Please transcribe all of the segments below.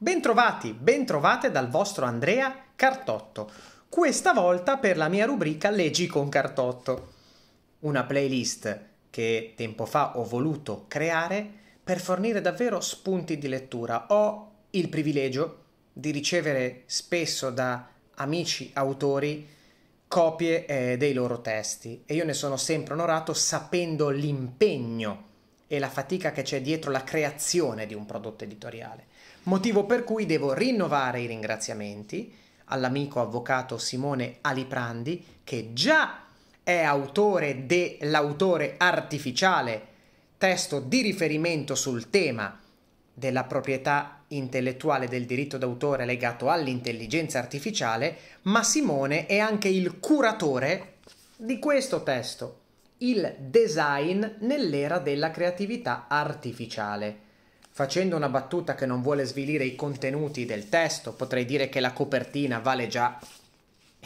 Bentrovati, bentrovate dal vostro Andrea Cartotto. Questa volta per la mia rubrica Leggi con Cartotto. Una playlist che tempo fa ho voluto creare per fornire davvero spunti di lettura. Ho il privilegio di ricevere spesso da amici autori copie eh, dei loro testi e io ne sono sempre onorato sapendo l'impegno e la fatica che c'è dietro la creazione di un prodotto editoriale motivo per cui devo rinnovare i ringraziamenti all'amico avvocato Simone Aliprandi, che già è autore dell'autore artificiale, testo di riferimento sul tema della proprietà intellettuale del diritto d'autore legato all'intelligenza artificiale, ma Simone è anche il curatore di questo testo, il design nell'era della creatività artificiale Facendo una battuta che non vuole svilire i contenuti del testo, potrei dire che la copertina vale già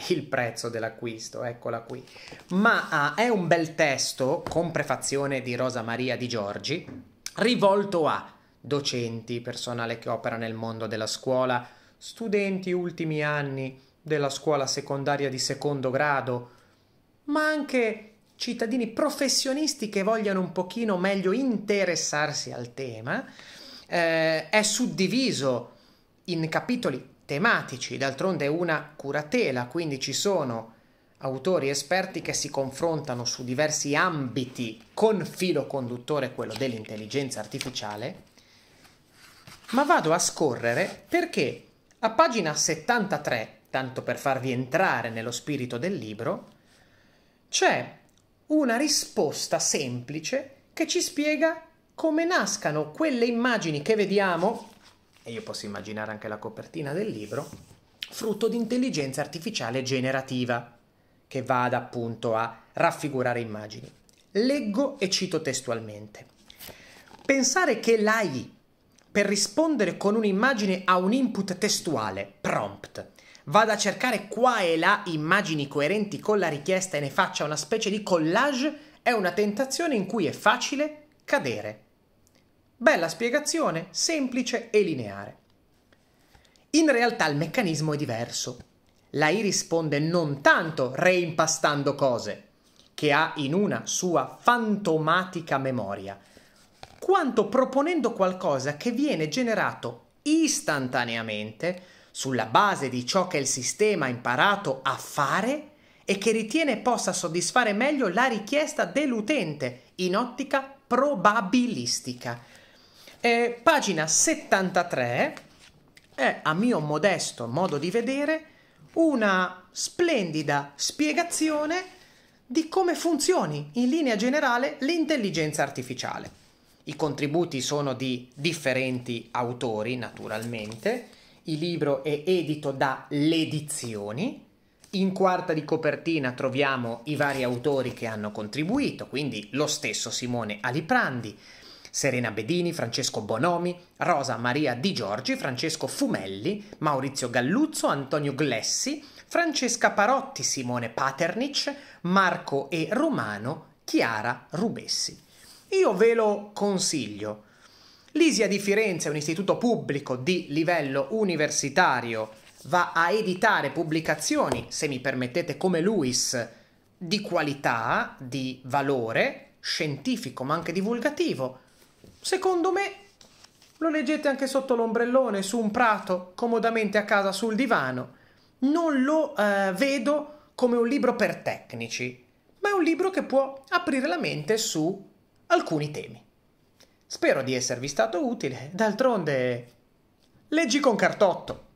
il prezzo dell'acquisto, eccola qui. Ma ah, è un bel testo con prefazione di Rosa Maria Di Giorgi, rivolto a docenti, personale che opera nel mondo della scuola, studenti ultimi anni della scuola secondaria di secondo grado, ma anche cittadini professionisti che vogliano un pochino meglio interessarsi al tema eh, è suddiviso in capitoli tematici, d'altronde è una curatela, quindi ci sono autori esperti che si confrontano su diversi ambiti con filo conduttore quello dell'intelligenza artificiale, ma vado a scorrere perché a pagina 73, tanto per farvi entrare nello spirito del libro, c'è una risposta semplice che ci spiega come nascano quelle immagini che vediamo, e io posso immaginare anche la copertina del libro, frutto di intelligenza artificiale generativa, che vada appunto a raffigurare immagini. Leggo e cito testualmente. Pensare che l'AI, per rispondere con un'immagine a un input testuale, prompt, vada a cercare qua e là immagini coerenti con la richiesta e ne faccia una specie di collage, è una tentazione in cui è facile cadere. Bella spiegazione, semplice e lineare. In realtà il meccanismo è diverso. La I risponde non tanto reimpastando cose, che ha in una sua fantomatica memoria, quanto proponendo qualcosa che viene generato istantaneamente sulla base di ciò che il sistema ha imparato a fare e che ritiene possa soddisfare meglio la richiesta dell'utente in ottica probabilistica eh, pagina 73 è, a mio modesto modo di vedere, una splendida spiegazione di come funzioni in linea generale l'intelligenza artificiale. I contributi sono di differenti autori, naturalmente. Il libro è edito da Le Edizioni. In quarta di copertina troviamo i vari autori che hanno contribuito, quindi lo stesso Simone Aliprandi, Serena Bedini, Francesco Bonomi, Rosa Maria Di Giorgi, Francesco Fumelli, Maurizio Galluzzo, Antonio Glessi, Francesca Parotti, Simone Paternic, Marco E. Romano, Chiara Rubessi. Io ve lo consiglio. L'ISIA di Firenze è un istituto pubblico di livello universitario, va a editare pubblicazioni, se mi permettete, come Luis, di qualità, di valore scientifico ma anche divulgativo, Secondo me lo leggete anche sotto l'ombrellone, su un prato, comodamente a casa sul divano. Non lo eh, vedo come un libro per tecnici, ma è un libro che può aprire la mente su alcuni temi. Spero di esservi stato utile, d'altronde leggi con cartotto.